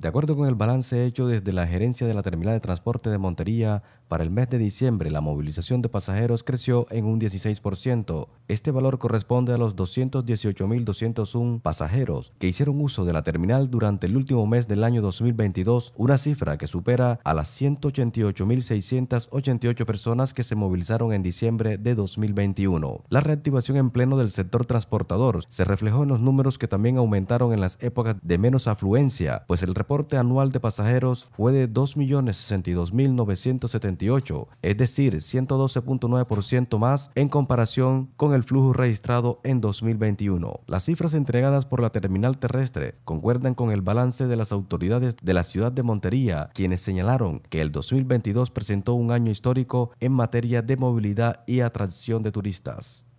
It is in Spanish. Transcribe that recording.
De acuerdo con el balance hecho desde la gerencia de la terminal de transporte de Montería, para el mes de diciembre la movilización de pasajeros creció en un 16%. Este valor corresponde a los 218.201 pasajeros que hicieron uso de la terminal durante el último mes del año 2022, una cifra que supera a las 188.688 personas que se movilizaron en diciembre de 2021. La reactivación en pleno del sector transportador se reflejó en los números que también aumentaron en las épocas de menos afluencia, pues el anual de pasajeros fue de 2.062.978, es decir, 112.9% más en comparación con el flujo registrado en 2021. Las cifras entregadas por la terminal terrestre concuerdan con el balance de las autoridades de la ciudad de Montería, quienes señalaron que el 2022 presentó un año histórico en materia de movilidad y atracción de turistas.